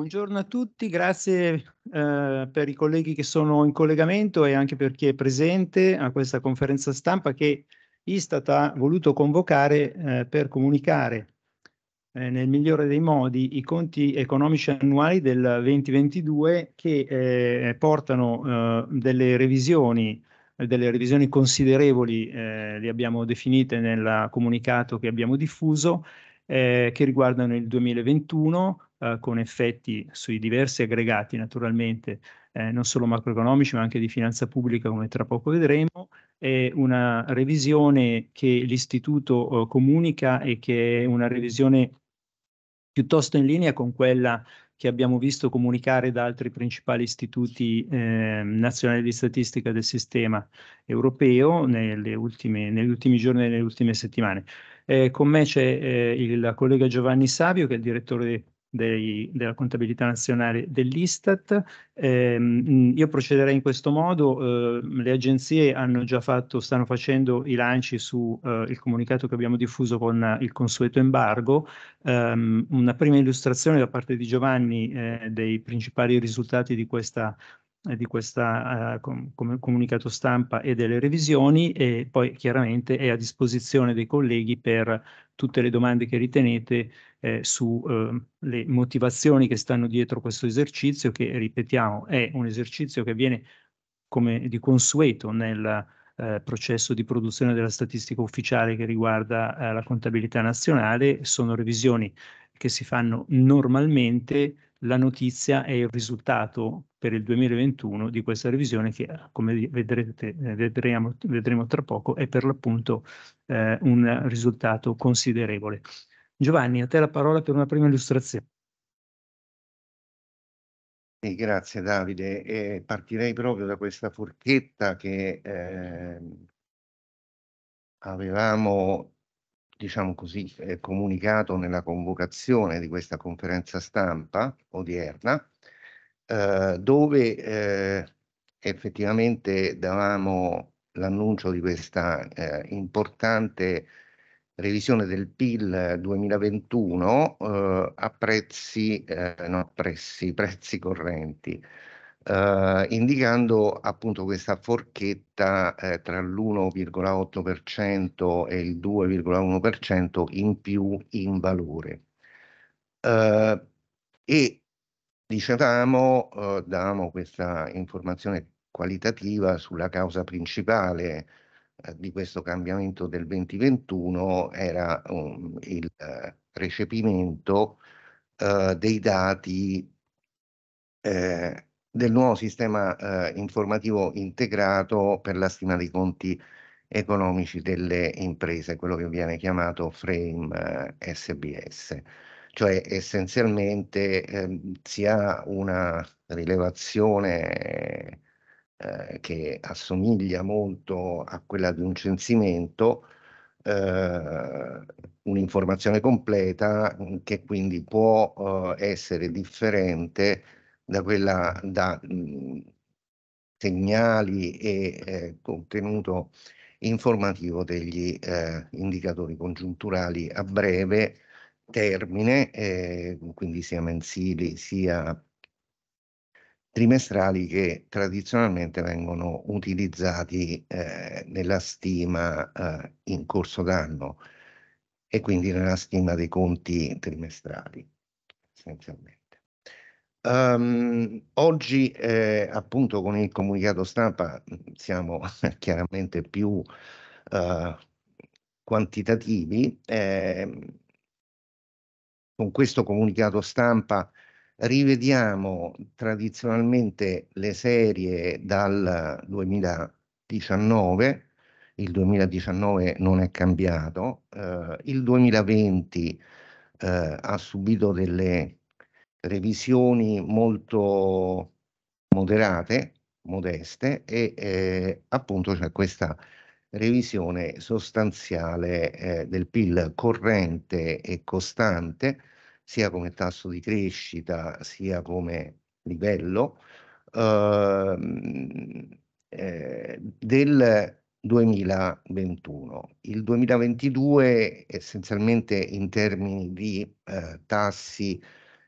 Buongiorno a tutti, grazie eh, per i colleghi che sono in collegamento e anche per chi è presente a questa conferenza stampa che Istat ha voluto convocare eh, per comunicare eh, nel migliore dei modi i conti economici annuali del 2022 che eh, portano eh, delle revisioni, delle revisioni considerevoli, eh, le abbiamo definite nel comunicato che abbiamo diffuso, che riguardano il 2021 eh, con effetti sui diversi aggregati naturalmente, eh, non solo macroeconomici ma anche di finanza pubblica come tra poco vedremo, è una revisione che l'Istituto eh, comunica e che è una revisione piuttosto in linea con quella che abbiamo visto comunicare da altri principali istituti eh, nazionali di statistica del sistema europeo ultime, negli ultimi giorni e nelle ultime settimane. Eh, con me c'è eh, il collega Giovanni Savio, che è il direttore dei, della contabilità nazionale dell'Istat. Eh, io procederei in questo modo, eh, le agenzie hanno già fatto, stanno facendo i lanci sul eh, comunicato che abbiamo diffuso con eh, il consueto embargo, ehm, una prima illustrazione da parte di Giovanni eh, dei principali risultati di questa eh, di questa eh, com- comunicato stampa e delle revisioni e poi chiaramente è a disposizione dei colleghi per tutte le domande che ritenete eh, sulle ehm, eh, motivazioni che stanno dietro questo esercizio che ripetiamo è un esercizio che avviene come di consueto nel eh, processo di produzione della statistica ufficiale che riguarda eh, la contabilità nazionale, sono revisioni che si fanno normalmente, la notizia è il risultato per il 2021 di questa revisione che, come vedrete, eh, vedremo, vedremo tra poco, è per l'appunto eh, un risultato considerevole. Giovanni, a te la parola per una prima illustrazione. Eh, grazie Davide, eh, partirei proprio da questa forchetta che ehm, avevamo diciamo così, eh, comunicato nella convocazione di questa conferenza stampa odierna, eh, dove eh, effettivamente davamo l'annuncio di questa eh, importante revisione del PIL 2021 eh, a prezzi, eh, no, prezzi, prezzi correnti, eh, indicando appunto questa forchetta eh, tra l'1,8% e il 2,1% in più in valore. Eh, e Dicevamo, eh, davamo questa informazione qualitativa sulla causa principale eh, di questo cambiamento del 2021, era um, il eh, recepimento eh, dei dati eh, del nuovo sistema informativo integrato per la stima dei conti economici delle imprese, quello che viene chiamato frame eh, SBS cioè essenzialmente ehm, si ha una rilevazione eh, che assomiglia molto a quella di un censimento, eh, un'informazione completa mm, che quindi può eh, essere differente da quella da mh, mm, segnali e eh, contenuto informativo degli eh, indicatori congiunturali a breve termine, eh, quindi sia mensili sia trimestrali che tradizionalmente vengono utilizzati eh, nella stima eh, in corso d'anno e quindi nella stima dei conti trimestrali essenzialmente. Um, oggi eh, appunto con il comunicato stampa siamo chiaramente più eh, quantitativi ehm, con questo comunicato stampa rivediamo tradizionalmente le serie dal 2019, il 2019 non è cambiato, eh, il 2020 eh, ha subito delle revisioni molto moderate, modeste e eh, appunto c'è questa revisione sostanziale eh, del PIL corrente e costante sia come tasso di crescita sia come livello eh, eh, del 2021. Il 2022 essenzialmente in termini di eh, tassi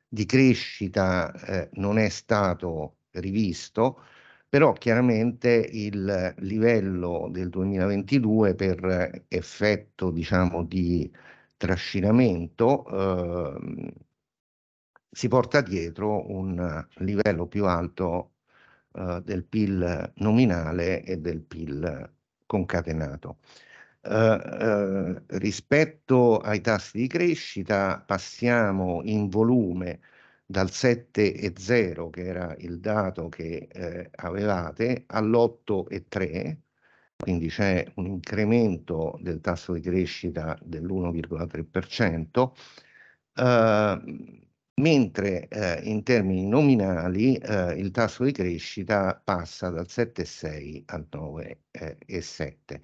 di crescita eh, non è stato rivisto, però chiaramente il livello del 2022 per effetto diciamo di trascinamento eh, si porta dietro un livello più alto eh, del PIL nominale e del PIL concatenato. Eh, eh, rispetto ai tassi di crescita passiamo in volume dal 7,0 che era il dato che eh, avevate all'8,3 quindi c'è un incremento del tasso di crescita dell'1,3%, eh, mentre eh, in termini nominali eh, il tasso di crescita passa dal 7,6 al 9,7.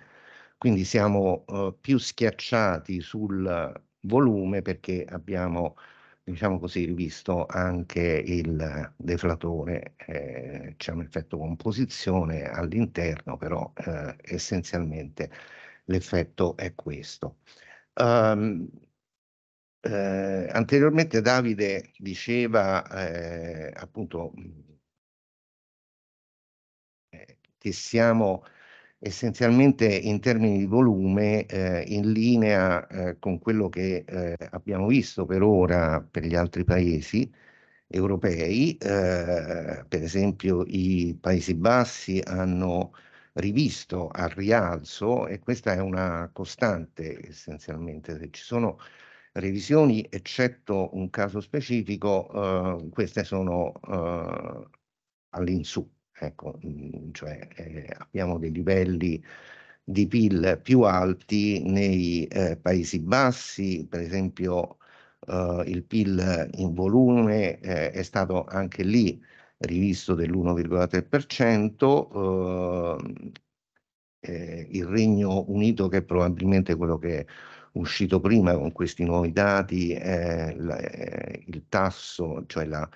Quindi siamo eh, più schiacciati sul volume perché abbiamo diciamo così, rivisto anche il deflatore, eh, c'è un effetto composizione all'interno, però eh, essenzialmente l'effetto è questo. Um, eh, anteriormente Davide diceva eh, appunto mm, eh, che siamo essenzialmente in termini di volume eh, in linea eh, con quello che eh, abbiamo visto per ora per gli altri paesi europei, eh, per esempio i Paesi Bassi hanno rivisto al rialzo e questa è una costante essenzialmente, se ci sono revisioni eccetto un caso specifico, eh, queste sono eh, all'insù Ecco, mm, cioè, eh, abbiamo dei livelli di PIL più alti nei eh, Paesi Bassi, per esempio eh, il PIL in volume eh, è stato anche lì rivisto dell'1,3%, eh, eh, il Regno Unito che è probabilmente quello che è uscito prima con questi nuovi dati, la, il tasso, cioè la,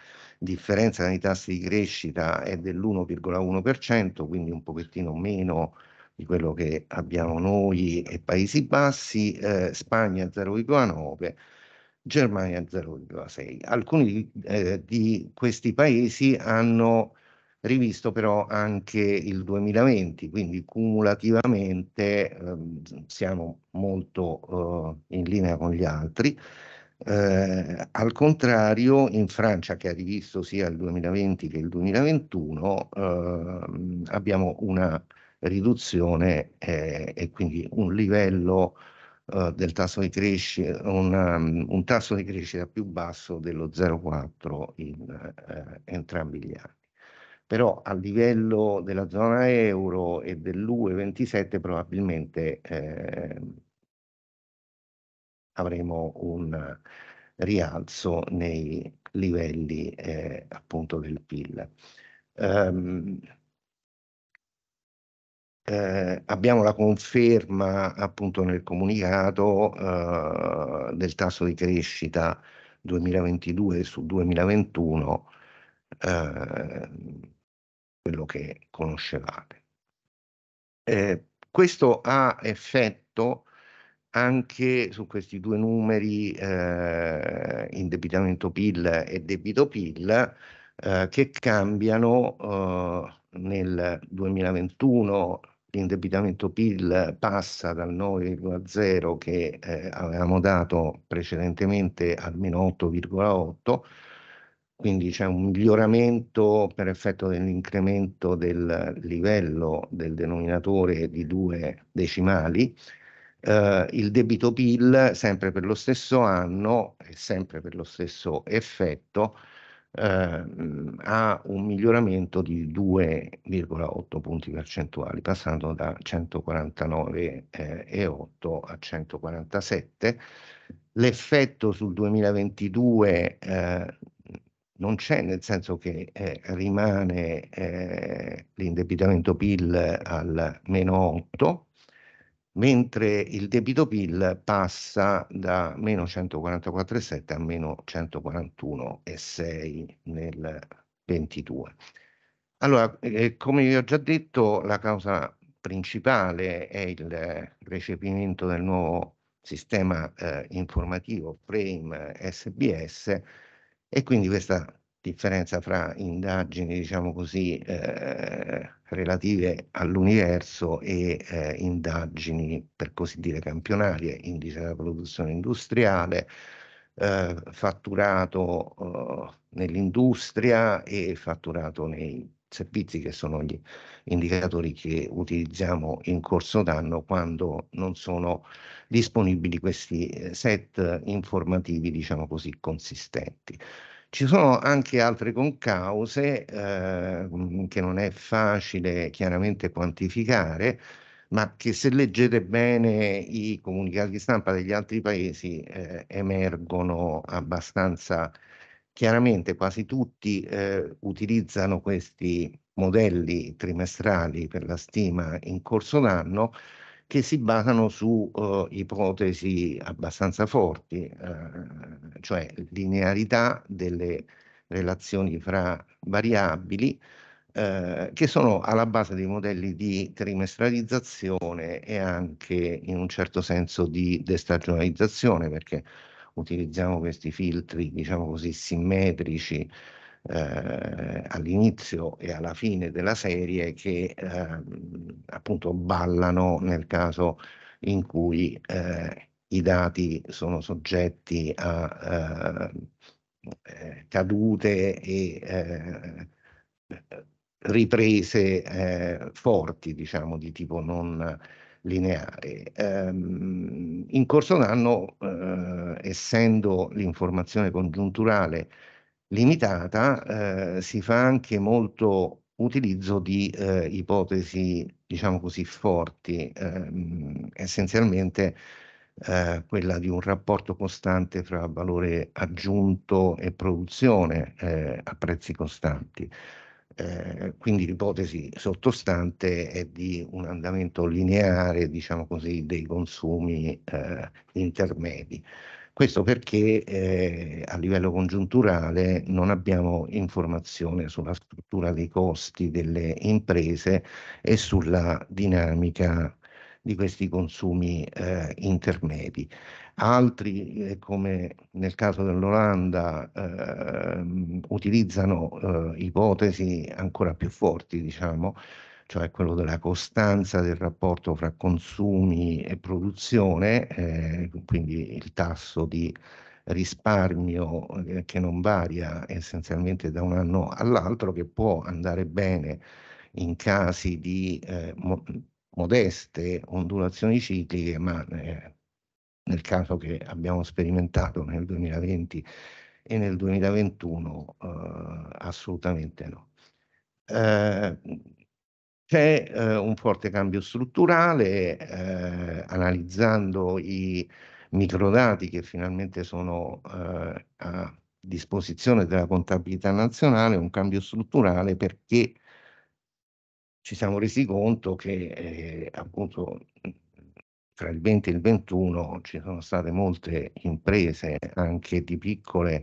differenza nei tassi di crescita è dell'1,1%, quindi un pochettino meno di quello che abbiamo noi e Paesi Bassi, eh, Spagna 0,9%, Germania 0,6%. Alcuni eh, di questi paesi hanno rivisto però anche il 2020, quindi cumulativamente eh, siamo molto eh, in linea con gli altri. Eh, al contrario, in Francia, che ha rivisto sia il 2020 che il 2021, eh, abbiamo una riduzione eh, e quindi un livello eh, del tasso di crescita, una, mm, un tasso di crescita più basso dello 0,4 in eh, entrambi gli anni. Però a livello della zona euro e dell'UE27 probabilmente ehm, avremo un rialzo nei livelli eh, appunto del PIL. Um, ehm, eh, abbiamo la conferma appunto nel comunicato eh, del tasso di crescita 2022 su 2021, eh, quello che conoscevate. Eh, questo ha effetto anche su questi due numeri, eh, indebitamento PIL e debito PIL, eh, che cambiano eh, nel 2021 l'indebitamento PIL passa dal 9,0 che eh, avevamo dato precedentemente al meno 8,8, quindi c'è un miglioramento per effetto dell'incremento del livello del denominatore di due decimali eh, il debito PIL sempre per lo stesso anno e sempre per lo stesso effetto eh, ha un miglioramento di 2,8 punti percentuali, passando da 149,8 eh, a 147. L'effetto sul 2022 eh, non c'è, nel senso che eh, rimane eh, l'indebitamento PIL al meno 8 mentre il debito PIL passa da meno 144,7 a meno 141,6 nel 22. Allora, eh, come vi ho già detto, la causa principale è il recepimento del nuovo sistema eh, informativo Frame SBS e quindi questa differenza fra indagini, diciamo così, eh, relative all'universo e eh, indagini, per così dire, campionarie, indice della produzione industriale, eh, fatturato eh, nell'industria e fatturato nei servizi che sono gli indicatori che utilizziamo in corso d'anno quando non sono disponibili questi eh, set informativi, diciamo così, consistenti. Ci sono anche altre concause eh, mhmm, che non è facile chiaramente quantificare, ma che se leggete bene i comunicati stampa degli altri paesi eh, emergono abbastanza chiaramente, quasi tutti eh, utilizzano questi modelli trimestrali per la stima in corso d'anno che si basano su uh, ipotesi abbastanza forti, uh, cioè linearità delle relazioni fra variabili uh, che sono alla base dei modelli di trimestralizzazione e anche in un certo senso di destagionalizzazione perché utilizziamo questi filtri diciamo così simmetrici eh, all'inizio e alla fine della serie che eh, appunto ballano nel caso in cui eh, i dati sono soggetti a eh, eh, cadute e eh, riprese forti, diciamo, di tipo non lineare. Ehm, in corso d'anno, essendo l'informazione congiunturale limitata, eh, si fa anche molto utilizzo di eh, ipotesi, diciamo così, forti, ehm, essenzialmente eh, quella di un rapporto costante fra valore aggiunto e produzione eh, a prezzi costanti. Eh, quindi l'ipotesi sottostante è di un andamento lineare, diciamo così, dei consumi eh, intermedi. Questo perché eh, a livello congiunturale non abbiamo informazione sulla struttura dei costi delle imprese e sulla dinamica di questi consumi eh, intermedi. Altri, eh, come nel caso dell'Olanda, ehm, eh, utilizzano ipotesi ancora più forti, diciamo, cioè quello della costanza del rapporto fra consumi e produzione, eh, quindi il tasso di risparmio eh, che non varia essenzialmente da un anno all'altro, che può andare bene in casi di eh, mo- modeste ondulazioni cicliche, ma eh, nel caso che abbiamo sperimentato nel 2020 e nel 2021 eh, assolutamente no. Eh, c'è eh, un forte cambio strutturale, eh, analizzando i microdati che finalmente sono eh, a disposizione della contabilità nazionale, un cambio strutturale perché ci siamo resi conto che eh, appunto tra il 20 e il 21 ci sono state molte imprese anche di piccole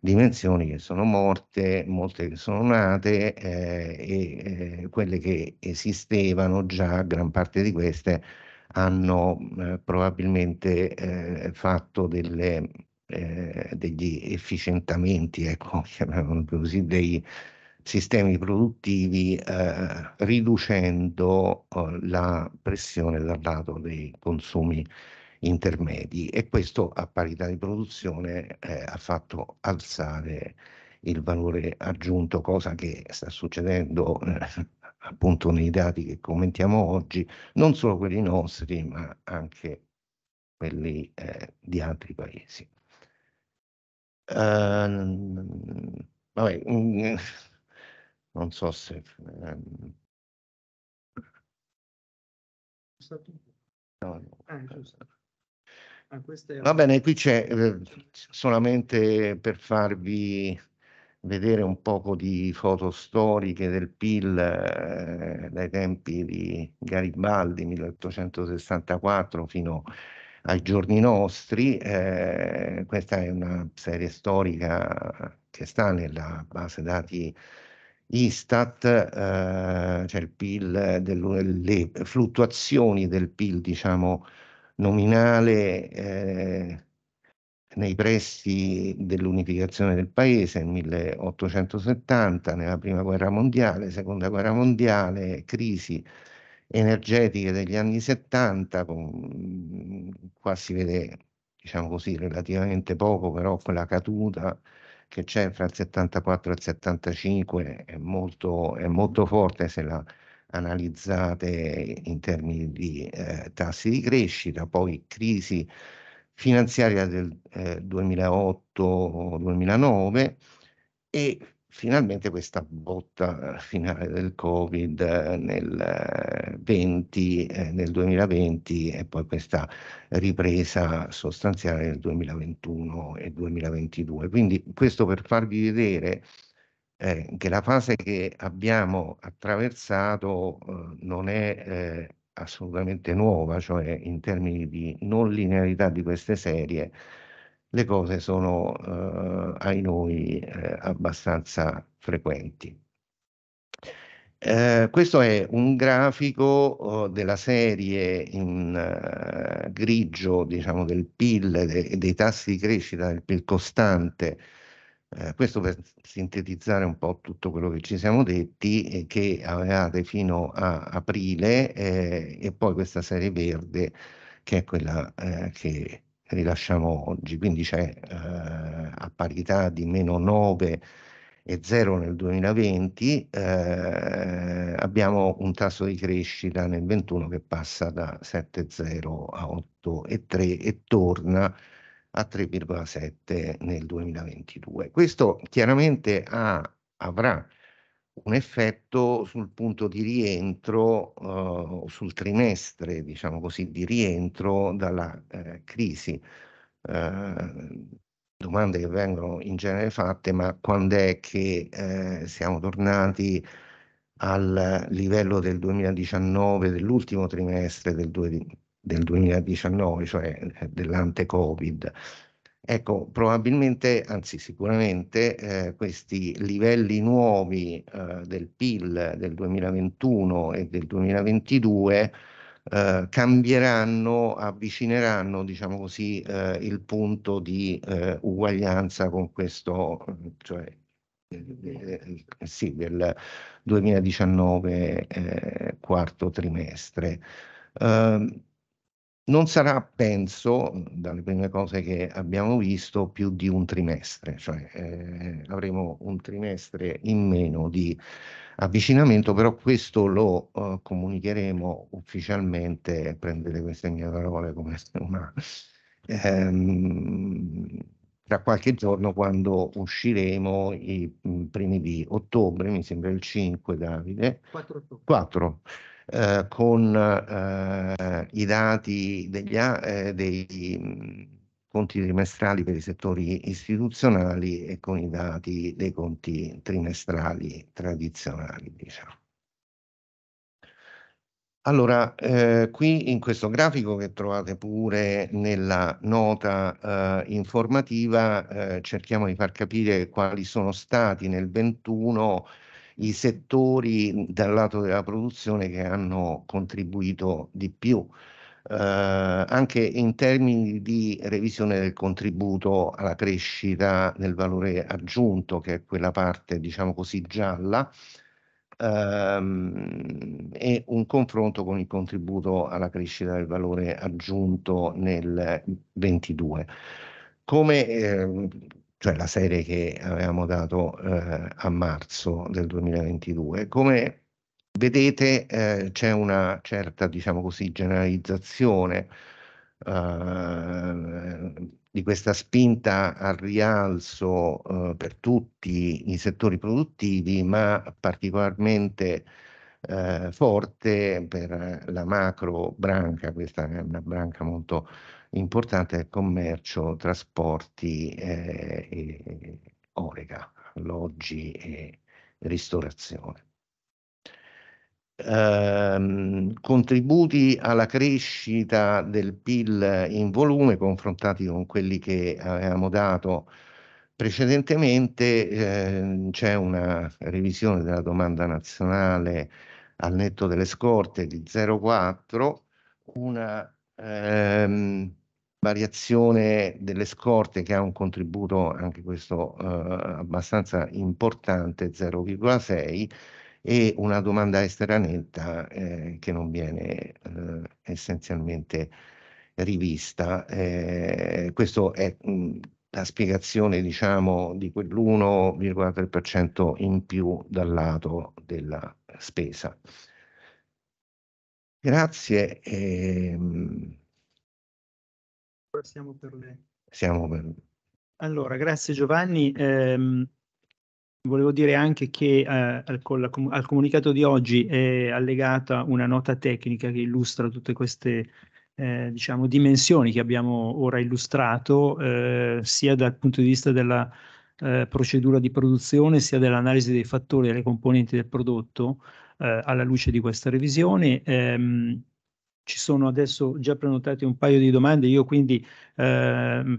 dimensioni che sono morte, molte che sono nate eh, e eh, eh, quelle che esistevano già, gran parte di queste hanno eh, probabilmente eh, fatto delle, eh, degli efficientamenti, ecco, così, dei sistemi produttivi eh, riducendo eh, la pressione dal lato dei consumi intermedi e questo a parità di produzione ha fatto alzare eh, il valore aggiunto, cosa che sta succedendo eh, appunto nei dati che commentiamo oggi, non solo quelli nostri, ma anche quelli eh, di altri paesi. Uh, vabbè, mm, eh, non so se... Um, no, no. Ah, ah Va bene, qui c'è eh, solamente per farvi vedere un poco di foto storiche del PIL eh, dai tempi di Garibaldi 1864 fino ai giorni nostri. Eh, questa è una serie storica che sta nella base dati Istat, eh, cioè il PIL, del, le fluttuazioni del PIL, diciamo, nominale eh, nei pressi dell'unificazione del paese nel 1870, nella prima guerra mondiale, seconda guerra mondiale, crisi energetiche degli anni 70, con, qua si vede, diciamo così, relativamente poco, però quella caduta che c'è fra il 74 e il 75 è molto, è molto forte se la analizzate in termini di eh, tassi di crescita, poi crisi finanziaria del eh, 2008-2009 e finalmente questa botta finale del Covid nel, 20, eh, nel 2020 e poi questa ripresa sostanziale nel 2021 e 2022. Quindi questo per farvi vedere eh, che la fase che abbiamo attraversato eh, non è eh, assolutamente nuova, cioè in termini di non linearità di queste serie, le cose sono, eh, ai noi, eh, abbastanza frequenti. Eh, questo è un grafico oh, della serie in uh, grigio, diciamo, del PIL e de dei tassi di crescita del PIL costante eh, questo per sintetizzare un po' tutto quello che ci siamo detti, eh, che avevate fino a aprile eh, e poi questa serie verde che è quella eh, che rilasciamo oggi, quindi c'è eh, a parità di meno 9 e 0 nel 2020, abbiamo un tasso di crescita nel 21 che passa da 7,0 a 8,3 e torna a 3,7 nel 2022. Questo chiaramente ha, avrà un effetto sul punto di rientro, eh, sul trimestre, diciamo così, di rientro dalla eh, crisi. Eh, domande che vengono in genere fatte, ma quando è che eh, siamo tornati al livello del 2019, dell'ultimo trimestre del, due, del 2019, cioè eh, dell'ante Covid. Ecco, probabilmente, anzi sicuramente, eh, questi livelli nuovi eh, del PIL del 2021 e del 2022 eh, cambieranno, avvicineranno, diciamo così, eh, il punto di eh, uguaglianza con questo, cioè, sì, del 2019 quarto trimestre. Uh, non sarà, penso, dalle prime cose che abbiamo visto, più di un trimestre, cioè eh, avremo un trimestre in meno di avvicinamento, però questo lo eh, comunicheremo ufficialmente, prendete queste mie parole come una... Ehm, tra qualche giorno quando usciremo i mm, primi di ottobre, mi sembra il 5 Davide. 4 ottobre. 4 eh, con eh, i dati degli, eh, dei conti trimestrali per i settori istituzionali e con i dati dei conti trimestrali tradizionali. Diciamo. Allora, eh, qui in questo grafico che trovate pure nella nota eh, informativa, eh, cerchiamo di far capire quali sono stati nel 21 i settori mhmm, dal lato della produzione che hanno contribuito di più, eh, anche in termini di revisione del contributo alla crescita del valore aggiunto, che è quella parte, diciamo così, gialla, ehm, e un confronto con il contributo alla crescita del valore aggiunto nel 22. Come eh, cioè la serie che avevamo dato eh, a marzo del 2022. Come vedete eh, c'è una certa, diciamo così, generalizzazione eh, di questa spinta al rialzo eh, per tutti i settori produttivi, ma particolarmente eh, forte per la macro branca, questa è una branca molto importante commercio, trasporti, eh, e orega, alloggi e ristorazione. Ehm, contributi alla crescita del PIL in volume confrontati con quelli che avevamo dato precedentemente, eh, c'è una revisione della domanda nazionale al netto delle scorte di 0,4, una ehm, variazione delle scorte che ha un contributo anche questo eh, abbastanza importante 0,6 e una domanda estera netta eh, che non viene eh, essenzialmente rivista. Eh, questo è mh, mm, la spiegazione diciamo di quell'1,3% in più dal lato della spesa. Grazie. Ehm... Siamo per lei. Siamo per lei. Allora, grazie Giovanni. Eh, volevo dire anche che eh, al, al, comunicato di oggi è allegata una nota tecnica che illustra tutte queste eh, diciamo, dimensioni che abbiamo ora illustrato, eh, sia dal punto di vista della eh, procedura di produzione, sia dell'analisi dei fattori e delle componenti del prodotto eh, alla luce di questa revisione. Ehm, ci sono adesso già prenotate un paio di domande, io quindi eh,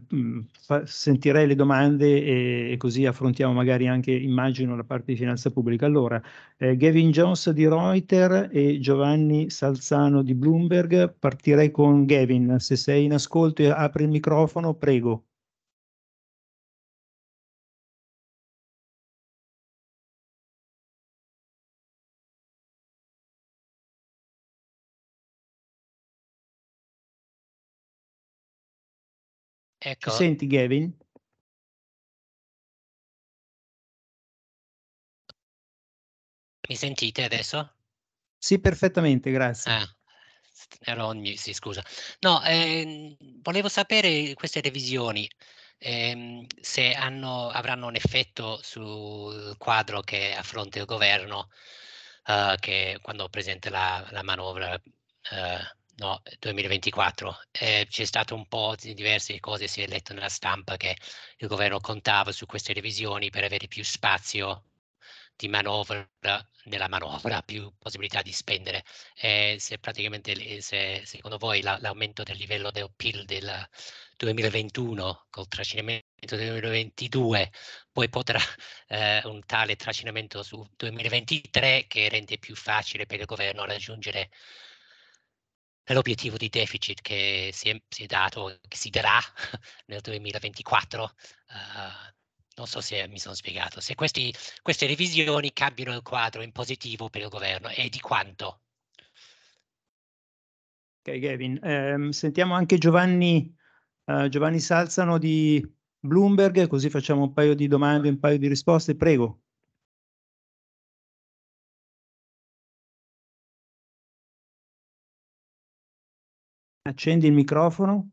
sentirei le domande e, e, così affrontiamo magari anche, immagino, la parte di finanza pubblica. Allora, eh, Gavin Jones di Reuters e Giovanni Salzano di Bloomberg, partirei con Gavin, se sei in ascolto apri il microfono, prego. Ecco. Ci senti Gavin? Mi sentite adesso? Sì, perfettamente, grazie. Ah, ero ogni, sì, scusa. No, eh, volevo sapere queste revisioni, eh, se hanno, avranno un effetto sul quadro che affronta il governo eh, che, quando presenta la, la manovra. Eh, no, 2024. Eh, c'è stato un po' di diverse cose, si è letto nella stampa che il governo contava su queste revisioni per avere più spazio di manovra nella manovra, più possibilità di spendere. Eh, se praticamente, se, secondo voi, la, l'aumento del livello del PIL del 2021 col trascinamento del 2022, poi potrà eh, un tale trascinamento sul 2023 che rende più facile per il governo raggiungere per l'obiettivo di deficit che si è, si è, dato, che si darà nel 2024. Uh, eh, non so se mi sono spiegato, se questi, queste revisioni cambiano il quadro in positivo per il governo e di quanto? Ok, Gavin. Eh, sentiamo anche Giovanni, eh, Giovanni Salzano di Bloomberg, così facciamo un paio di domande, un paio di risposte. Prego. Accendi il microfono.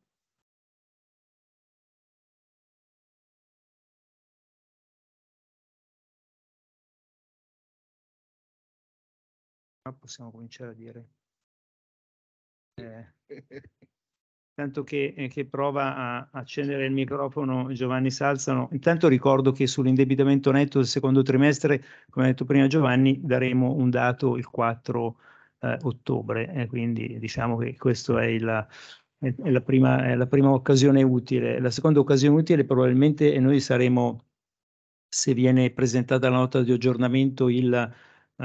Possiamo cominciare a dire. Eh, tanto che, eh, che, prova a accendere il microfono Giovanni Salzano. Intanto ricordo che sull'indebitamento netto del secondo trimestre, come ha detto prima Giovanni, daremo un dato il 4 eh, ottobre. E eh, quindi diciamo che questa è, è, è la, prima, occasione utile. La seconda occasione utile probabilmente noi saremo, se viene presentata la nota di aggiornamento, il, uh,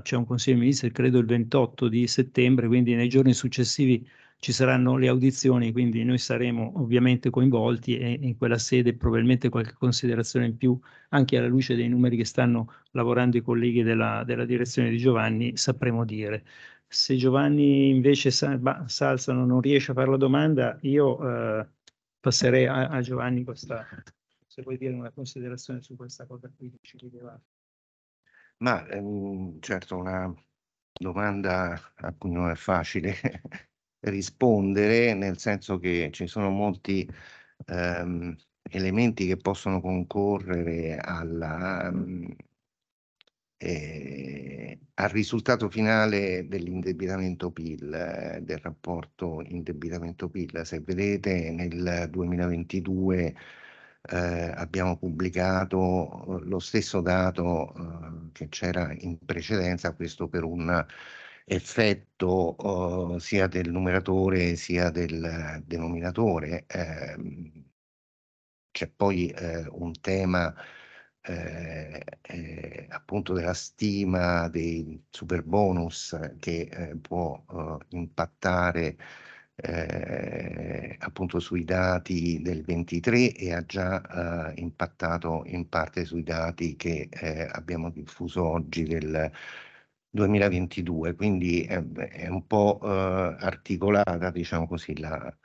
c'è un Consiglio dei Ministri, credo il 28 di settembre, quindi nei giorni successivi ci saranno le audizioni, quindi noi saremo ovviamente coinvolti e in quella sede probabilmente qualche considerazione in più, anche alla luce dei numeri che stanno lavorando i colleghi della, della direzione di Giovanni, sapremo dire. Se Giovanni invece sa, Salzano non riesce a fare la domanda, io eh, passerei a, a Giovanni questa, se vuoi dire una considerazione su questa cosa qui che ci chiedeva. Ma ehm, certo una domanda a cui non è facile rispondere, nel senso che ci sono molti ehm, elementi che possono concorrere alla, mm, eh, al risultato finale dell'indebitamento PIL, eh, del rapporto indebitamento PIL. Se vedete nel 2022 eh, abbiamo pubblicato eh, lo stesso dato eh, che c'era in precedenza, questo per un effetto eh, sia del numeratore sia del denominatore. Eh, c'è poi eh, un tema eh, eh, appunto della stima dei super bonus che può impattare eh, appunto sui dati del 23 e ha già eh, impattato in parte sui dati che eh, abbiamo diffuso oggi del 2022, quindi è, è un po' eh, articolata, diciamo così, la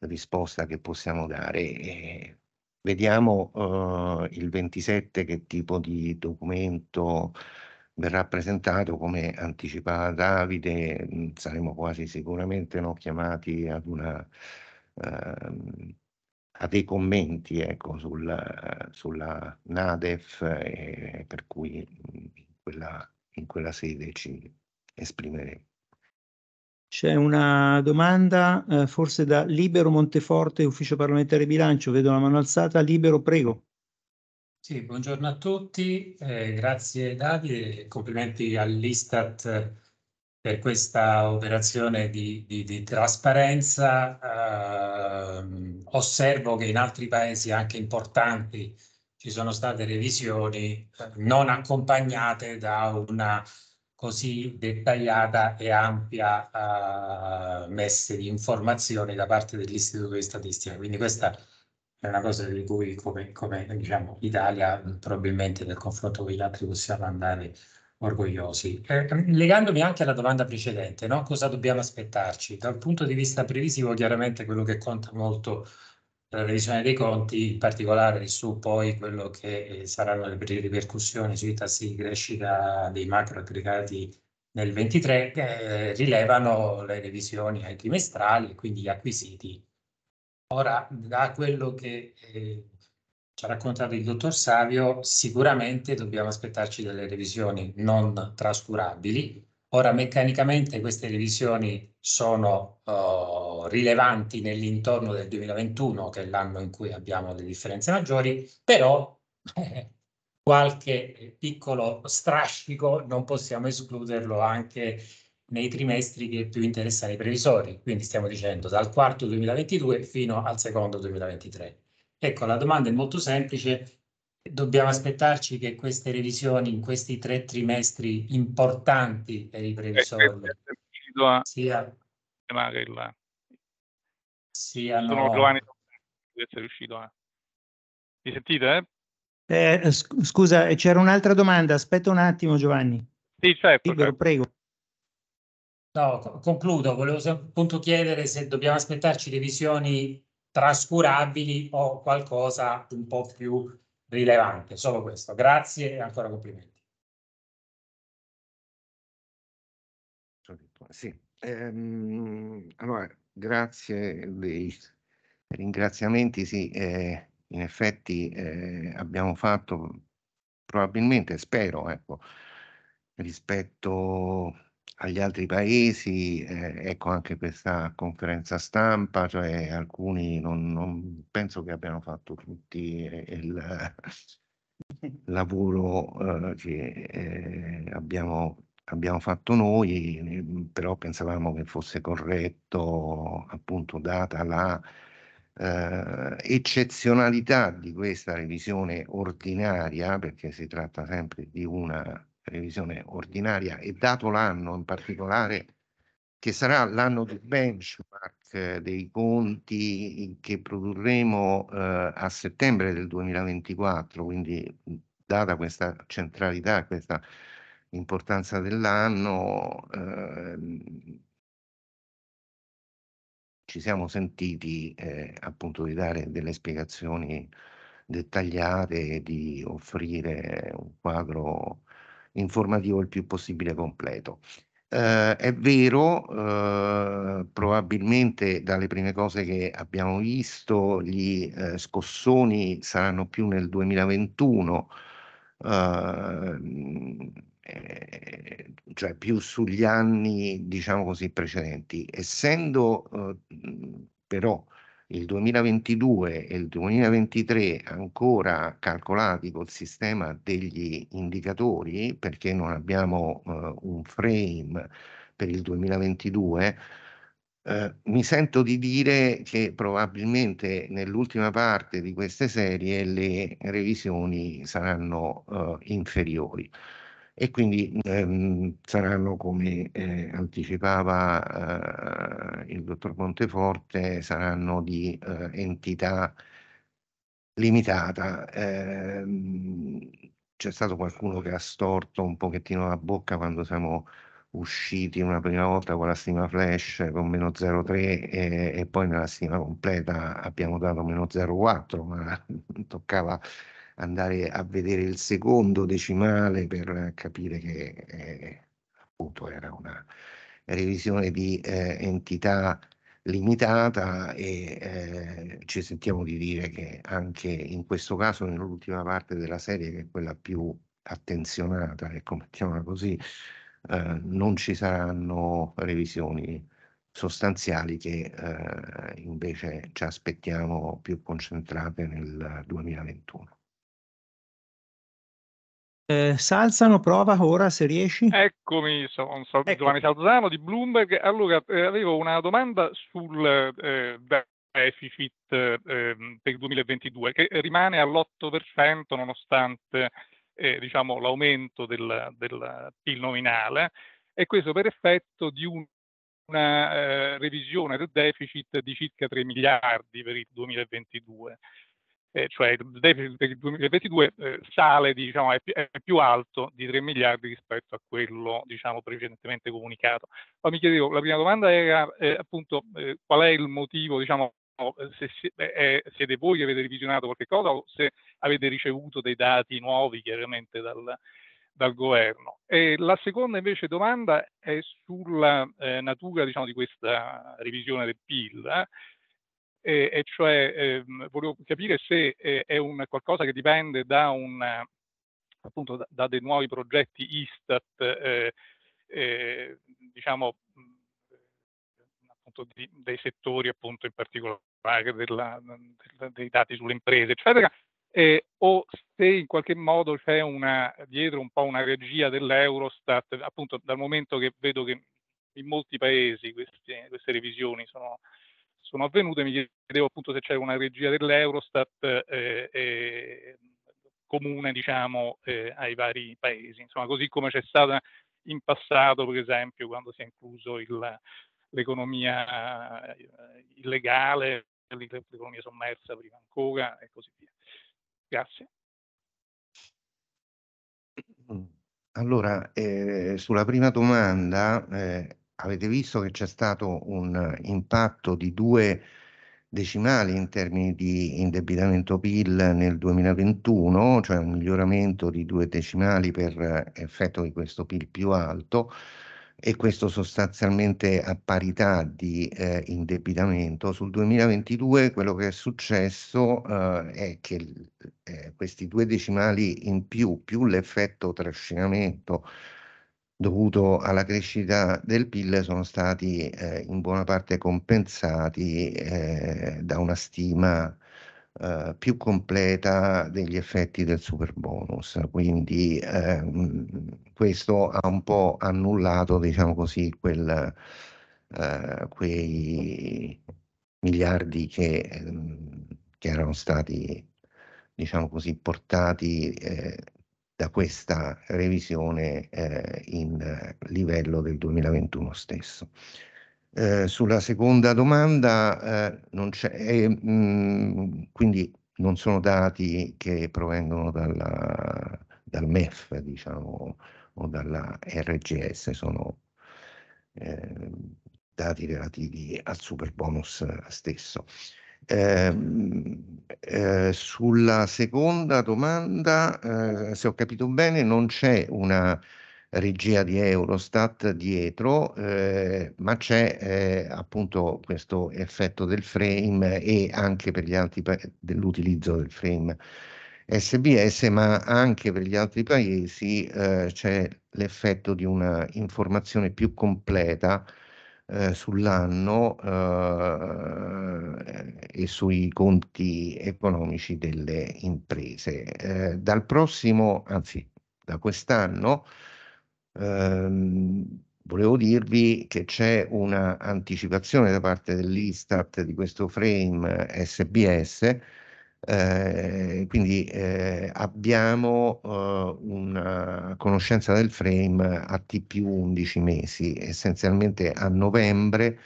risposta che possiamo dare. E vediamo eh, il 27 che tipo di documento verrà presentato, come anticipava Davide, mm, saremo quasi sicuramente no, chiamati ad una... Eh, a dei commenti ecco, sul, sulla NADEF, eh, per cui mm, quella in quella sede ci esprimeremo. C'è una domanda, eh, forse da Libero Monteforte, Ufficio Parlamentare Bilancio, vedo la mano alzata. Libero, prego. Sì, buongiorno a tutti, eh, grazie Davide, complimenti all'Istat eh, per questa operazione di, di, di trasparenza. Eh, osservo che in altri paesi anche importanti ci sono state revisioni non accompagnate da una così dettagliata e ampia uh, eh, messa di informazioni da parte dell'Istituto di Statistica. Quindi questa è una cosa di cui come, come diciamo, Italia mm, probabilmente nel confronto con gli altri possiamo andare orgogliosi. Eh, legandomi anche alla domanda precedente, no? cosa dobbiamo aspettarci? Dal punto di vista previsivo chiaramente quello che conta molto la revisione dei conti, in particolare su poi quello che eh, saranno le ripercussioni sui tassi di crescita dei macro aggregati nel 23, eh, rilevano le revisioni ai trimestrali e quindi gli acquisiti. Ora, da quello che eh, ci ha raccontato il dottor Savio, sicuramente dobbiamo aspettarci delle revisioni non trascurabili. Ora, meccanicamente queste revisioni sono... Eh, rilevanti nell'intorno del 2021, che è l'anno in cui abbiamo le differenze maggiori, però eh, qualche piccolo strascico non possiamo escluderlo anche nei trimestri che più interessano i previsori, quindi stiamo dicendo dal quarto 2022 fino al secondo 2023. Ecco, la domanda è molto semplice, dobbiamo aspettarci che queste revisioni in questi tre trimestri importanti per i previsori sia... Il, sì, hanno... Sono Giovanni di essere riuscito a... Eh. Mi sentite? Eh? Eh, scusa, c'era un'altra domanda, aspetta un attimo Giovanni. Sì, certo. Libero, certo. prego. No, concludo, volevo appunto chiedere se dobbiamo aspettarci le visioni trascurabili o qualcosa un po' più rilevante, solo questo. Grazie e ancora complimenti. Sì, ehm, allora Grazie dei ringraziamenti. Sì, eh, in effetti eh, abbiamo fatto probabilmente, spero, ecco, rispetto agli altri paesi, eh, ecco anche questa conferenza stampa, cioè alcuni non, non penso che abbiano fatto tutti eh, il lavoro eh, che eh, abbiamo abbiamo fatto noi, mm, però pensavamo che fosse corretto, appunto, data la eh, eccezionalità di questa revisione ordinaria, perché si tratta sempre di una revisione ordinaria, e dato l'anno in particolare che sarà l'anno del benchmark eh, dei conti che produrremo eh, a settembre del 2024, quindi mm, data questa centralità, questa importanza dell'anno, ehm, ci siamo sentiti eh, appunto di dare delle spiegazioni dettagliate, di offrire un quadro informativo il più possibile completo. Eh, è vero, eh, probabilmente dalle prime cose che abbiamo visto gli eh, scossoni saranno più nel 2021. Eh, cioè più sugli anni, diciamo così, precedenti. Essendo eh, però il 2022 e il 2023 ancora calcolati col sistema degli indicatori, perché non abbiamo eh, un frame per il 2022, eh, mi sento di dire che probabilmente nell'ultima parte di queste serie le revisioni saranno eh, inferiori e quindi ehm, saranno, come eh, anticipava eh, il dottor Monteforte, saranno di eh, entità limitata. Ehm, c'è stato qualcuno che ha storto un pochettino la bocca quando siamo usciti una prima volta con la stima flash con meno 0,3 e, e poi nella stima completa abbiamo dato meno 0,4, ma toccava andare a vedere il secondo decimale per capire che eh, appunto era una revisione di eh, entità limitata e eh, ci sentiamo di dire che anche in questo caso nell'ultima parte della serie che è quella più attenzionata, ecco, mettiamola così, eh, non ci saranno revisioni sostanziali che eh, invece ci aspettiamo più concentrate nel 2021. Eh, Salzano, prova ora se riesci. Eccomi, sono Sal- ecco. Giovanni Salzano di Bloomberg. Allora, eh, avevo una domanda sul eh, deficit ehm, per il 2022 che rimane all'8% nonostante eh, diciamo, l'aumento del, del, PIL nominale e questo per effetto di un, una eh, revisione del deficit di circa 3 miliardi per il 2022 eh, cioè il per il 2022 eh, sale, diciamo, è, è, più alto di 3 miliardi rispetto a quello diciamo, precedentemente comunicato. Ma mi chiedevo, la prima domanda era eh, appunto eh, qual è il motivo, diciamo, eh, se siete voi che avete revisionato qualche cosa o se avete ricevuto dei dati nuovi chiaramente dal, dal governo. E la seconda invece domanda è sulla eh, natura diciamo, di questa revisione del PIL. Eh? e, e cioè ehm, volevo capire se eh, è un qualcosa che dipende da, un, appunto, da, da dei nuovi progetti ISTAT, eh, eh, diciamo, appunto, di, dei settori appunto in particolare della, della, dei dati sulle imprese, eccetera, eh, o se in qualche modo c'è una, dietro un po' una regia dell'Eurostat, appunto dal momento che vedo che in molti paesi queste, queste revisioni sono sono avvenute, mi chiedevo appunto se c'è una regia dell'Eurostat eh, eh, comune diciamo, eh, ai vari paesi, Insomma, così come c'è stata in passato per esempio quando si è incluso il, l'economia eh, illegale, l'economia sommersa prima ancora e così via. Grazie. Allora, eh, sulla prima domanda, eh, avete visto che c'è stato un impatto di due decimali in termini di indebitamento PIL nel 2021, cioè un miglioramento di due decimali per effetto di questo PIL più alto e questo sostanzialmente a parità di eh, indebitamento. Sul 2022 quello che è successo eh, è che eh, questi due decimali in più, più l'effetto trascinamento dovuto alla crescita del PIL sono stati eh, in buona parte compensati eh, da una stima eh, più completa degli effetti del super bonus. Quindi ehm, questo ha un po' annullato, diciamo così, quel, eh, quei miliardi che, ehm, che erano stati diciamo così, portati eh, da questa revisione eh, in livello del 2021 stesso. Eh, sulla seconda domanda eh, non c'è, eh, quindi non sono dati che provengono dalla, dal MEF, diciamo, o dalla RGS, sono eh, dati relativi al super bonus stesso. Ehm, eh, sulla seconda domanda, eh, se ho capito bene, non c'è una regia di Eurostat dietro, eh, ma c'è eh, appunto questo effetto del frame e anche per gli altri dell'utilizzo del frame SBS, ma anche per gli altri paesi eh, c'è l'effetto di una informazione più completa eh, sull'anno eh, e sui conti economici delle imprese. Eh, dal prossimo, anzi da quest'anno, ehm, volevo dirvi che c'è una anticipazione da parte dell'Istat di questo frame SBS eh, quindi eh, abbiamo eh, una conoscenza del frame a T più 11 mesi, essenzialmente a novembre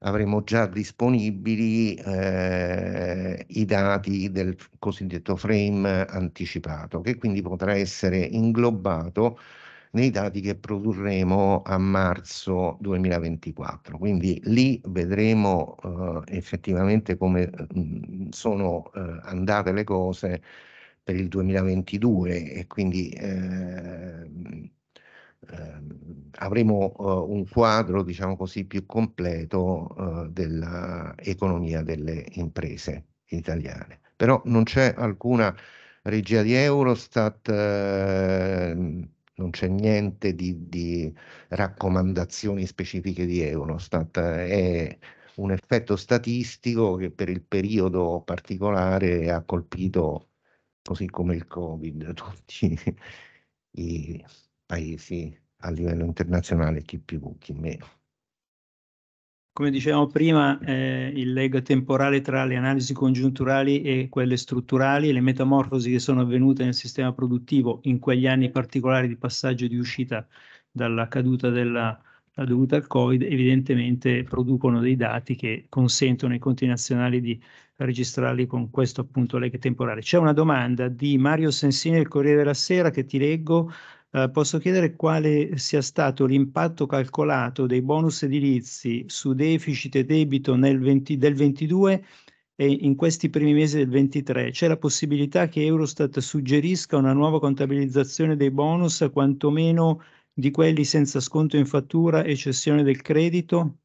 avremo già disponibili ehm, i dati del cosiddetto frame anticipato che quindi potrà essere inglobato nei dati che produrremo a marzo 2024. Quindi lì vedremo eh, effettivamente come mh, mm, sono eh, andate le cose per il 2022 e quindi ehm, ehm, eh, avremo un quadro diciamo così più completo eh, dell'economia delle imprese italiane. Però non c'è alcuna regia di Eurostat ehm, non c'è niente di, di, raccomandazioni specifiche di Eurostat, è un effetto statistico che per il periodo particolare ha colpito, così come il Covid, tutti i paesi a livello internazionale, chi più, chi meno come dicevamo prima, eh, il leg temporale tra le analisi congiunturali e quelle strutturali e le metamorfosi che sono avvenute nel sistema produttivo in quegli anni particolari di passaggio e di uscita dalla caduta della, dovuta al Covid, evidentemente producono dei dati che consentono ai conti nazionali di registrarli con questo appunto leg temporale. C'è una domanda di Mario Sensini del Corriere della Sera che ti leggo eh, posso chiedere quale sia stato l'impatto calcolato dei bonus edilizi su deficit e debito 20, del 22 e in questi primi mesi del 23? C'è la possibilità che Eurostat suggerisca una nuova contabilizzazione dei bonus, quantomeno di quelli senza sconto in fattura e cessione del credito?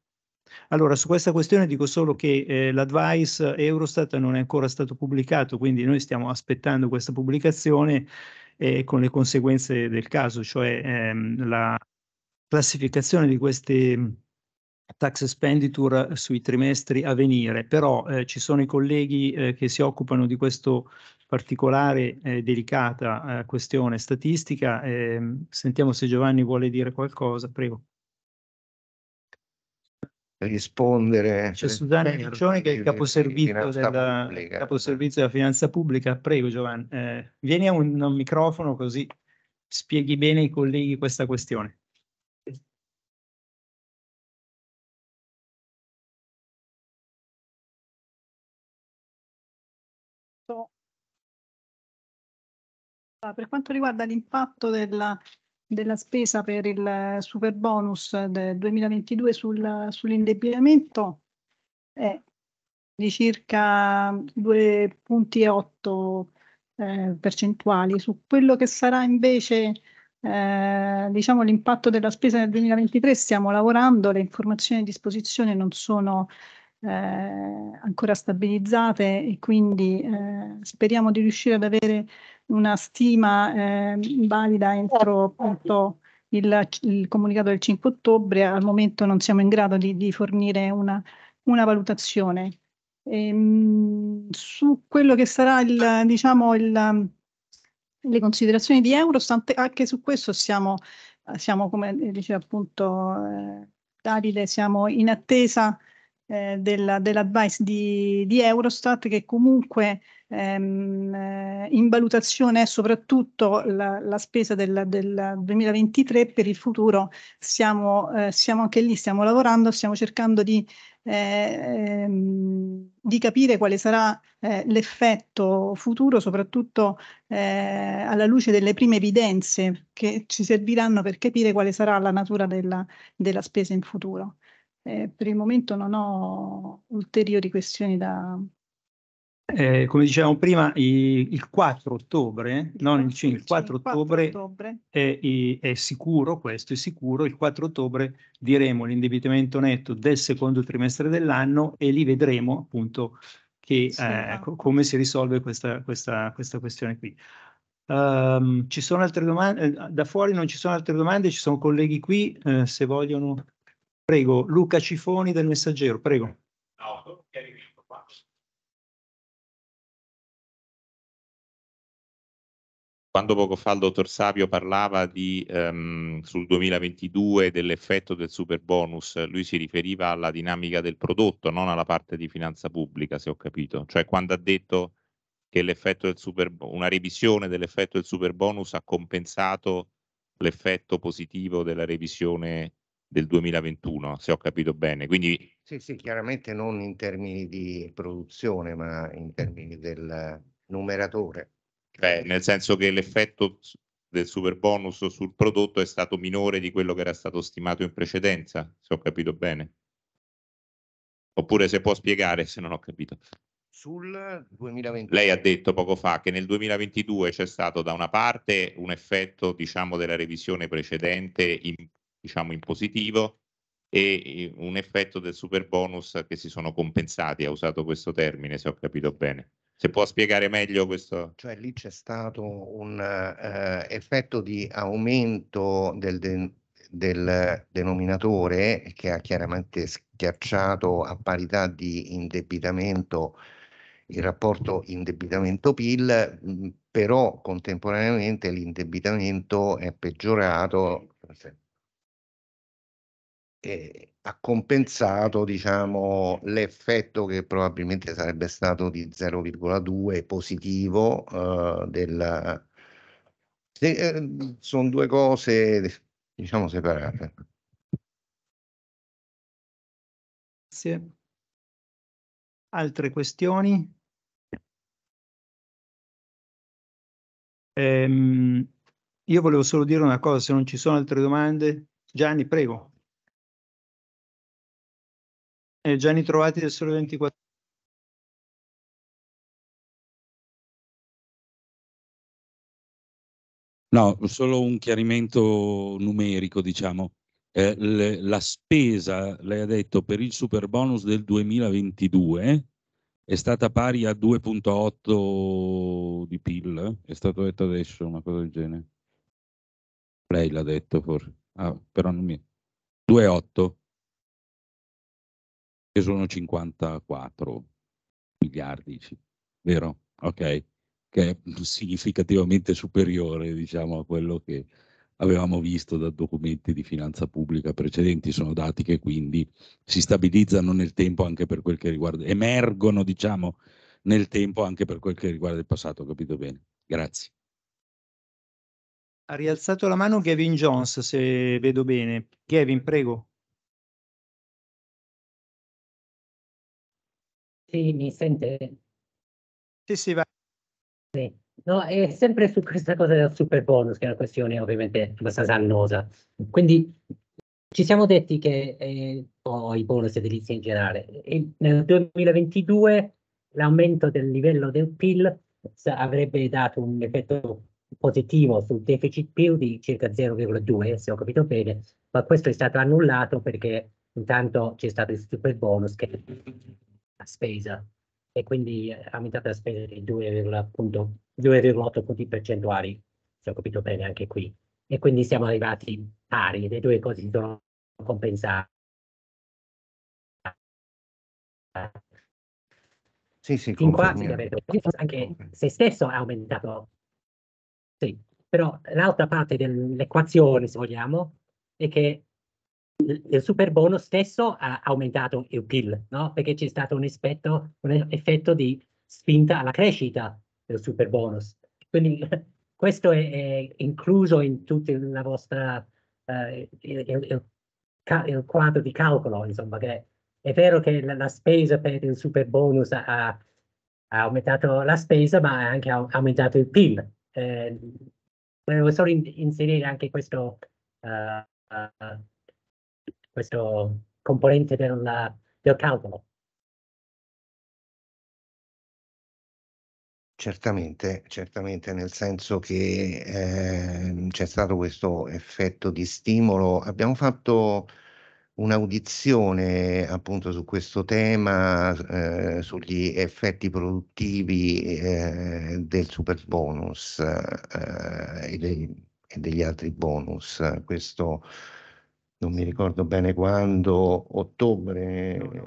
Allora, su questa questione dico solo che eh, l'advice Eurostat non è ancora stato pubblicato, quindi noi stiamo aspettando questa pubblicazione e con le conseguenze del caso, cioè ehm, la classificazione di queste mm, tax expenditure eh, sui trimestri a venire, però eh, ci sono i colleghi eh, che si occupano di questa particolare eh, delicata eh, questione statistica. Ehm, sentiamo se Giovanni vuole dire qualcosa, prego rispondere. C'è cioè, Susanna Riccione che è il caposervizio della, caposervizio della finanza pubblica. Prego Giovanni, eh, vieni a un, un, microfono così spieghi bene ai colleghi questa questione. Per quanto riguarda l'impatto della della spesa per il super bonus del 2022 sul, sull'indebitamento è di circa 2,8 eh, percentuali. Su quello che sarà invece eh, diciamo l'impatto della spesa nel 2023 stiamo lavorando, le informazioni a disposizione non sono eh, ancora stabilizzate e quindi eh, speriamo di riuscire ad avere una stima eh, valida entro certo. appunto il, il, comunicato del 5 ottobre, al momento non siamo in grado di, di fornire una, una valutazione. Ehm, su quello che sarà il, diciamo, il, le considerazioni di Eurostat, anche su questo siamo, siamo come diceva appunto eh, Davide, siamo in attesa eh, della, dell'advice di, di, Eurostat che comunque ehm, eh, in valutazione è soprattutto la, la spesa del, del, 2023 per il futuro siamo, eh, siamo, anche lì, stiamo lavorando, stiamo cercando di, eh, ehm, di capire quale sarà eh, l'effetto futuro soprattutto eh, alla luce delle prime evidenze che ci serviranno per capire quale sarà la natura della, della spesa in futuro. Eh, per il momento non ho ulteriori questioni da... Eh, come dicevamo prima, i, il 4 ottobre, non il 5, il 4 ottobre, 4 ottobre. È, è, sicuro, questo è sicuro, il 4 ottobre diremo l'indebitamento netto del secondo trimestre dell'anno e lì vedremo appunto che, sì, eh, no. come si risolve questa, questa, questa questione qui. Um, ci sono altre domande? Eh, da fuori non ci sono altre domande, ci sono colleghi qui, eh, se vogliono Prego, Luca Cifoni del Messaggero, prego. Quando poco fa il dottor Savio parlava di, um, sul 2022 dell'effetto del super bonus, lui si riferiva alla dinamica del prodotto, non alla parte di finanza pubblica, se ho capito. Cioè quando ha detto che l'effetto del super, una revisione dell'effetto del super bonus ha compensato l'effetto positivo della revisione del 2021, se ho capito bene. Quindi... Sì, sì, chiaramente non in termini di produzione, ma in termini del numeratore. Beh, nel senso che l'effetto del super bonus sul prodotto è stato minore di quello che era stato stimato in precedenza, se ho capito bene. Oppure se può spiegare, se non ho capito. Sul 2022. Lei ha detto poco fa che nel 2022 c'è stato da una parte un effetto, diciamo, della revisione precedente in diciamo in positivo e un effetto del super bonus che si sono compensati, ha usato questo termine se ho capito bene. Se può spiegare meglio questo. Cioè lì c'è stato un eh, effetto di aumento del, de- del denominatore che ha chiaramente schiacciato a parità di indebitamento il rapporto indebitamento-PIL, però contemporaneamente l'indebitamento è peggiorato, eh, ha compensato diciamo, l'effetto che probabilmente sarebbe stato di 0,2 positivo eh, eh, sono due cose diciamo separate grazie altre questioni ehm, io volevo solo dire una cosa se non ci sono altre domande Gianni prego e Gianni Trovati del Sole 24 No, solo un chiarimento numerico, diciamo. Eh, le, la spesa, lei ha detto, per il super bonus del 2022 è stata pari a 2.8 di PIL, è stato detto adesso, una cosa del genere. Lei l'ha detto forse, ah, però non mi... 2.8 che sono 54 miliardi, vero? Ok, che è significativamente superiore diciamo, a quello che avevamo visto da documenti di finanza pubblica precedenti, sono dati che quindi si stabilizzano nel tempo anche per quel che riguarda, emergono diciamo nel tempo anche per quel che riguarda il passato, ho capito bene? Grazie. Ha rialzato la mano Gavin Jones, se vedo bene. Gavin, prego. Sì, mi sente? Sì, sì, va. Sì. No, è sempre su questa cosa del super bonus, che è una questione ovviamente abbastanza annosa. Quindi ci siamo detti che eh, oh, i bonus edilizi in generale, e nel 2022 l'aumento del livello del PIL avrebbe dato un effetto positivo sul deficit PIL di circa 0,2, se ho capito bene, ma questo è stato annullato perché intanto c'è stato il super bonus che a spesa e quindi eh, aumentate la spesa di 2,8 punti percentuali, se ho capito bene anche qui. E quindi siamo arrivati pari, le due cose si sono compensate. Sì, sì, In quasi anche se stesso ha aumentato. Sì, però l'altra parte dell'equazione, se vogliamo, è che il super bonus stesso ha aumentato il PIL, no? perché c'è stato un, effetto, un effetto di spinta alla crescita del super bonus. Quindi questo è, è incluso in tutto il, vostra, eh, il, il, il quadro di calcolo, insomma, che è vero che la, la spesa per il super bonus ha, ha, aumentato la spesa, ma ha anche aumentato il PIL. Eh, volevo solo in, inserire anche questo uh, uh, questo componente del, del calcolo. Certamente, certamente, nel senso che eh, c'è stato questo effetto di stimolo. Abbiamo fatto un'audizione appunto su questo tema, eh, sugli effetti produttivi eh, del super bonus eh, e, dei, e, degli altri bonus. Questo non mi ricordo bene quando, ottobre. Eh, no,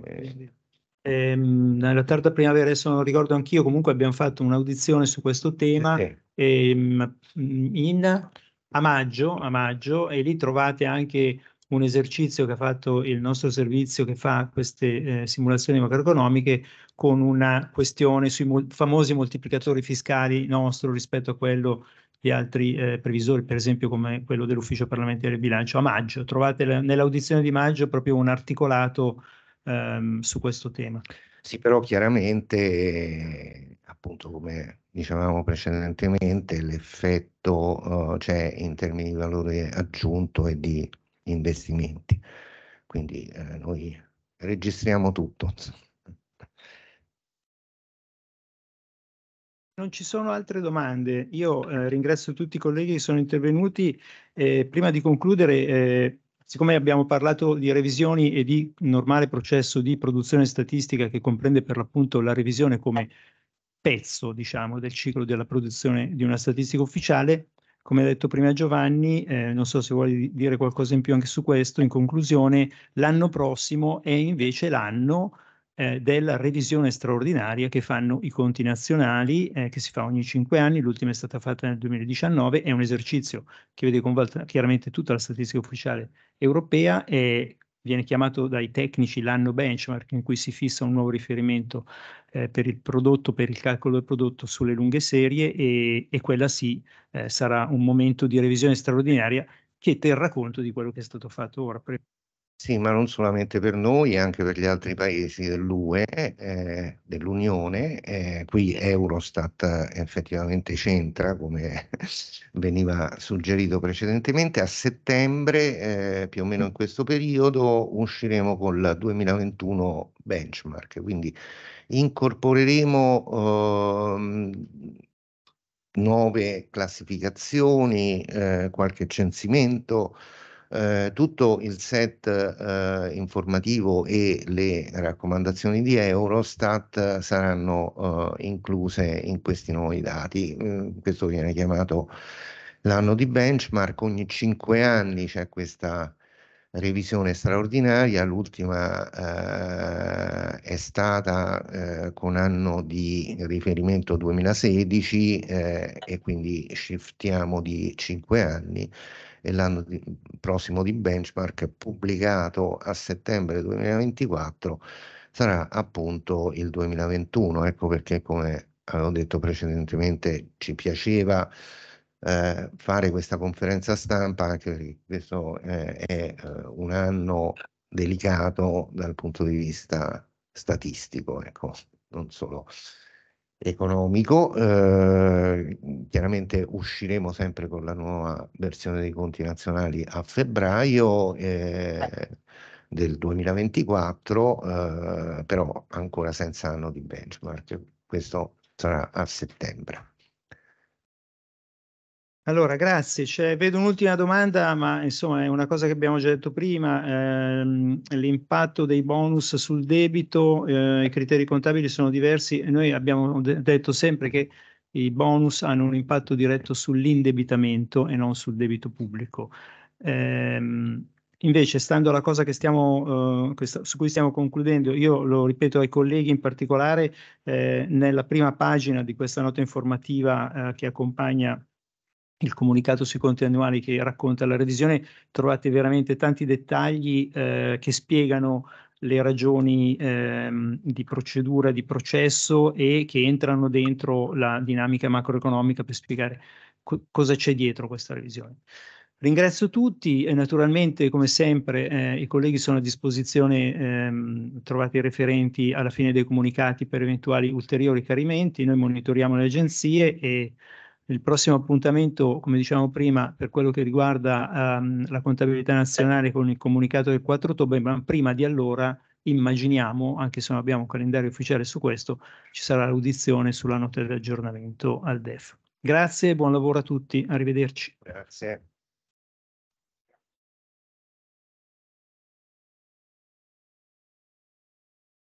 ehm, nella tarda primavera, adesso non ricordo anch'io, comunque abbiamo fatto un'audizione su questo tema eh. ehm, in, a, maggio, a maggio e lì trovate anche un esercizio che ha fatto il nostro servizio che fa queste eh, simulazioni macroeconomiche con una questione sui mol- famosi moltiplicatori fiscali nostro rispetto a quello gli altri eh, previsori, per esempio come quello dell'ufficio parlamentare bilancio a maggio. Trovate la, nell'audizione di maggio proprio un articolato ehm, su questo tema. Sì, però chiaramente, appunto come dicevamo precedentemente, l'effetto eh, c'è in termini di valore aggiunto e di investimenti. Quindi eh, noi registriamo tutto. non ci sono altre domande, io eh, ringrazio tutti i colleghi che sono intervenuti. Eh, prima di concludere, eh, siccome abbiamo parlato di revisioni e di normale processo di produzione statistica che comprende per l'appunto la revisione come pezzo, diciamo, del ciclo della produzione di una statistica ufficiale, come ha detto prima Giovanni, eh, non so se vuoi dire qualcosa in più anche su questo, in conclusione, l'anno prossimo è invece l'anno eh, della revisione straordinaria che fanno i conti nazionali, eh, che si fa ogni cinque anni, l'ultima è stata fatta nel 2019, è un esercizio che vede coinvolta chiaramente tutta la statistica ufficiale europea e viene chiamato dai tecnici l'anno benchmark in cui si fissa un nuovo riferimento eh, per il prodotto, per il calcolo del prodotto sulle lunghe serie e, e quella sì eh, sarà un momento di revisione straordinaria che terrà conto di quello che è stato fatto ora. Sì, ma non solamente per noi, anche per gli altri paesi dell'UE, eh, dell'Unione. Eh, qui Eurostat effettivamente c'entra, come veniva suggerito precedentemente. A settembre, eh, più o meno in questo periodo, usciremo col 2021 benchmark, quindi incorporeremo ehm, nuove classificazioni, eh, qualche censimento eh, tutto il set eh, informativo e le raccomandazioni di Eurostat saranno eh, incluse in questi nuovi dati. Mm, questo viene chiamato l'anno di benchmark, ogni cinque anni c'è questa revisione straordinaria, l'ultima eh, è stata eh, con anno di riferimento 2016 eh, e quindi shiftiamo di cinque anni e l'anno di, prossimo di benchmark pubblicato a settembre 2024 sarà appunto il 2021. Ecco perché come avevo detto precedentemente ci piaceva eh, fare questa conferenza stampa anche perché questo eh, è eh, un anno delicato dal punto di vista statistico, ecco, non solo economico. Eh, chiaramente usciremo sempre con la nuova versione dei conti nazionali a febbraio eh, del 2024, eh, però ancora senza anno di benchmark. Questo sarà a settembre. Allora, grazie. C'è, vedo un'ultima domanda, ma insomma è una cosa che abbiamo già detto prima, ehm, l'impatto dei bonus sul debito, eh, i criteri contabili sono diversi noi abbiamo de- detto sempre che i bonus hanno un impatto diretto sull'indebitamento e non sul debito pubblico. Ehm, invece, stando alla cosa stiamo, eh, questa, su cui stiamo concludendo, io lo ripeto ai colleghi in particolare, eh, nella prima pagina di questa nota informativa eh, che accompagna il comunicato sui conti annuali che racconta la revisione, trovate veramente tanti dettagli eh, che spiegano le ragioni ehm, di procedura, di processo e che entrano dentro la dinamica macroeconomica per spiegare co cosa c'è dietro questa revisione. Ringrazio tutti e naturalmente come sempre eh, i colleghi sono a disposizione, ehm, trovate i referenti alla fine dei comunicati per eventuali ulteriori chiarimenti, noi monitoriamo le agenzie e il prossimo appuntamento, come dicevamo prima, per quello che riguarda ehm, la contabilità nazionale con il comunicato del 4 ottobre, ma prima di allora immaginiamo, anche se non abbiamo un calendario ufficiale su questo, ci sarà l'audizione sulla nota di aggiornamento al DEF. Grazie, buon lavoro a tutti, arrivederci. Grazie.